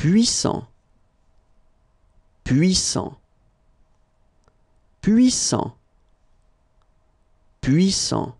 puissant, puissant, puissant, puissant.